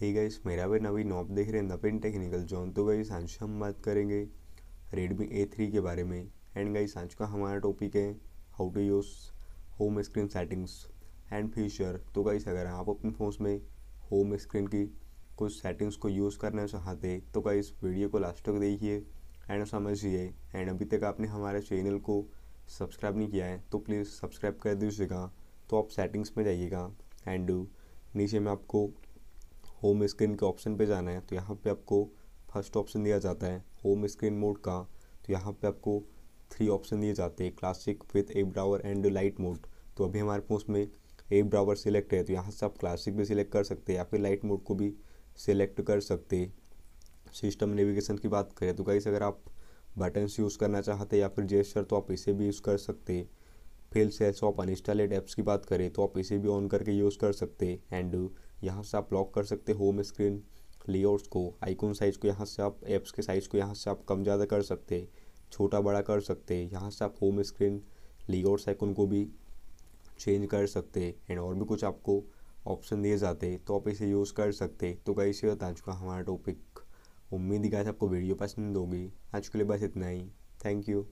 hey guys मेरा भी नवी knob देख रहे हैं नपिन टेक्निकल जोन तो गाइस आज हम बात करेंगे रेडमी ए थ्री के बारे में एंड गाइस आज का हमारा टॉपिक है how to use home screen settings and feature तो गाइस अगर आप अपने फ़ोन में होम स्क्रीन की कुछ सेटिंग्स को यूज़ करना चाहते तो इस वीडियो को लास्ट तक देखिए एंड समझिए एंड अभी तक आपने हमारे चैनल को सब्सक्राइब नहीं किया है तो प्लीज़ सब्सक्राइब कर दीजिएगा तो आप सेटिंग्स में जाइएगा एंड नीचे में आपको होम स्क्रीन के ऑप्शन पे जाना है तो यहाँ पे आपको फर्स्ट ऑप्शन दिया जाता है होम स्क्रीन मोड का तो यहाँ पे आपको थ्री ऑप्शन दिए जाते हैं classic with a drawer and light mode तो अभी हमारे पास में ए ब्रावर सिलेक्ट है तो यहाँ से आप क्लासिक भी सिलेक्ट कर सकते हैं या फिर लाइट मोड को भी सिलेक्ट कर सकते सिस्टम नेविगेशन की बात करें तो से अगर आप बटन्स यूज़ करना चाहते या फिर जेस्टर तो आप इसे भी यूज़ कर सकते fail sales of uninstalled apps की बात करें तो आप इसे भी ऑन करके यूज़ कर सकते एंड यहाँ से आप लॉक कर सकते हो होम स्क्रीन लेआउट्स को आइकॉन साइज़ को यहाँ से आप ऐप्स के साइज़ को यहाँ से आप कम ज़्यादा कर सकते छोटा बड़ा कर सकते यहाँ से आप होम स्क्रीन लेआउट्स आइकॉन को भी चेंज कर सकते एंड और भी कुछ आपको ऑप्शन दिए जाते तो आप इसे यूज़ कर सकते तो कई से बता चुका हमारा टॉपिक उम्मीद ही आपको वीडियो पसंद होगी आज के लिए बस इतना ही थैंक यू